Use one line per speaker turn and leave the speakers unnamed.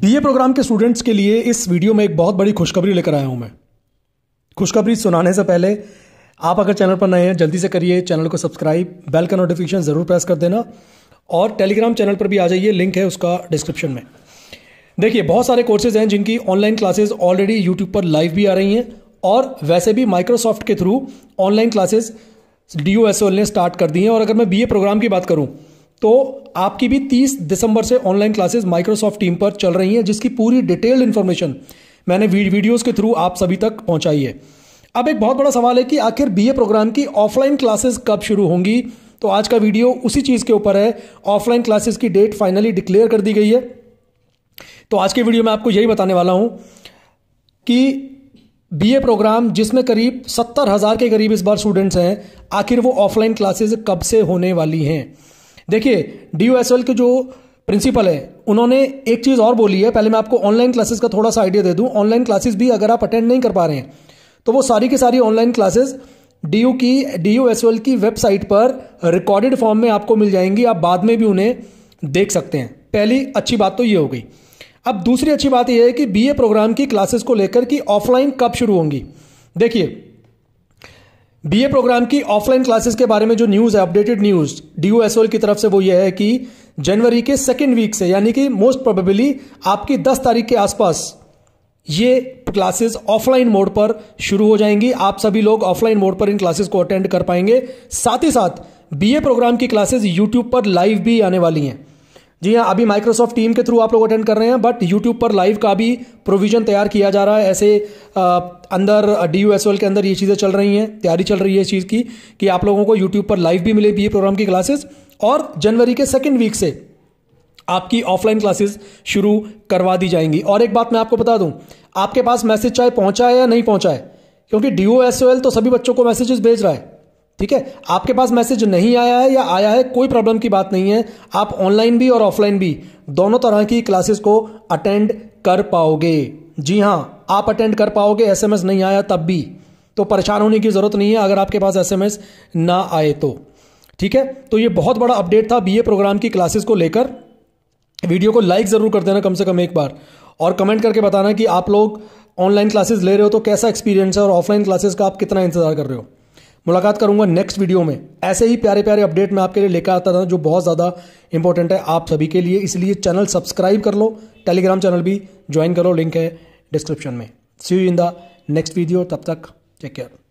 BA programme के students के लिए इस वीडियो में एक बहुत बड़ी खुशखबरी लेकर आया हूं मैं खुशखबरी सुनाने से पहले आप अगर चैनल पर नए हैं जल्दी से करिए चैनल को सब्सक्राइब बेल का नोटिफिकेशन ज़रूर प्रेस कर देना और टेलीग्राम चैनल पर भी आ जाइए लिंक है उसका डिस्क्रिप्शन में देखिए बहुत सारे कोर्सेज हैं जिनकी ऑनलाइन क्लासेज ऑलरेडी यूट्यूब पर लाइव भी आ रही हैं और वैसे भी माइक्रोसॉफ्ट के थ्रू ऑनलाइन क्लासेज डी ने स्टार्ट कर दी हैं और अगर मैं बी प्रोग्राम की बात करूँ तो आपकी भी 30 दिसंबर से ऑनलाइन क्लासेस माइक्रोसॉफ्ट टीम पर चल रही हैं जिसकी पूरी डिटेल्ड इन्फॉर्मेशन मैंने वीडियोस के थ्रू आप सभी तक पहुंचाई है अब एक बहुत बड़ा सवाल है कि आखिर बीए प्रोग्राम की ऑफलाइन क्लासेस कब शुरू होंगी तो आज का वीडियो उसी चीज़ के ऊपर है ऑफलाइन क्लासेस की डेट फाइनली डिक्लेयर कर दी गई है तो आज के वीडियो में आपको यही बताने वाला हूं कि बीए प्रोग्राम जिसमें करीब सत्तर हज़ार के करीब इस बार स्टूडेंट्स हैं आखिर वो ऑफलाइन क्लासेस कब से होने वाली हैं देखिए डी के जो प्रिंसिपल है उन्होंने एक चीज़ और बोली है पहले मैं आपको ऑनलाइन क्लासेस का थोड़ा सा आइडिया दे दूं ऑनलाइन क्लासेस भी अगर आप अटेंड नहीं कर पा रहे हैं तो वो सारी की सारी ऑनलाइन क्लासेस डी की डी की वेबसाइट पर रिकॉर्डेड फॉर्म में आपको मिल जाएंगी आप बाद में भी उन्हें देख सकते हैं पहली अच्छी बात तो ये हो गई अब दूसरी अच्छी बात यह है कि बीए प्रोग्राम की क्लासेस को लेकर कि ऑफलाइन कब शुरू होंगी देखिए बीए प्रोग्राम की ऑफलाइन क्लासेस के बारे में जो न्यूज़ है अपडेटेड न्यूज़ डीयूएसओएल की तरफ से वो ये है कि जनवरी के सेकेंड वीक से यानी कि मोस्ट प्रोबेबली आपकी 10 तारीख के आसपास ये क्लासेस ऑफलाइन मोड पर शुरू हो जाएंगी आप सभी लोग ऑफलाइन मोड पर इन क्लासेस को अटेंड कर पाएंगे साथ ही साथ बीए प्रोग्राम की क्लासेस यूट्यूब पर लाइव भी आने वाली हैं जी हाँ अभी माइक्रोसॉफ्ट टीम के थ्रू आप लोग अटेंड कर रहे हैं बट यूट्यूब पर लाइव का भी प्रोविजन तैयार किया जा रहा है ऐसे आ, अंदर डी के अंदर ये चीज़ें चल रही हैं तैयारी चल रही है इस चीज़ की कि आप लोगों को यूट्यूब पर लाइव भी मिले बी प्रोग्राम की क्लासेस और जनवरी के सेकेंड वीक से आपकी ऑफलाइन क्लासेस शुरू करवा दी जाएंगी और एक बात मैं आपको बता दूं आपके पास मैसेज चाहे पहुंचा है या नहीं पहुंचा है क्योंकि डी तो सभी बच्चों को मैसेजेस भेज रहा है ठीक है आपके पास मैसेज नहीं आया है या आया है कोई प्रॉब्लम की बात नहीं है आप ऑनलाइन भी और ऑफलाइन भी दोनों तरह की क्लासेस को अटेंड कर पाओगे जी हाँ आप अटेंड कर पाओगे एसएमएस नहीं आया तब भी तो परेशान होने की ज़रूरत नहीं है अगर आपके पास एसएमएस ना आए तो ठीक है तो ये बहुत बड़ा अपडेट था बीए प्रोग्राम की क्लासेस को लेकर वीडियो को लाइक ज़रूर कर देना कम से कम एक बार और कमेंट करके बताना कि आप लोग ऑनलाइन क्लासेस ले रहे हो तो कैसा एक्सपीरियंस है और ऑफलाइन क्लासेस का आप कितना इंतज़ार कर रहे हो मुलाकात करूंगा नेक्स्ट वीडियो में ऐसे ही प्यारे प्यारे अपडेट मैं आपके लिए लेकर आता था जो बहुत ज़्यादा इंपॉर्टेंट है आप सभी के लिए इसलिए चैनल सब्सक्राइब कर लो टेलीग्राम चैनल भी ज्वाइन करो लिंक है डिस्क्रिप्शन में see you in the next video तब तक टेक केयर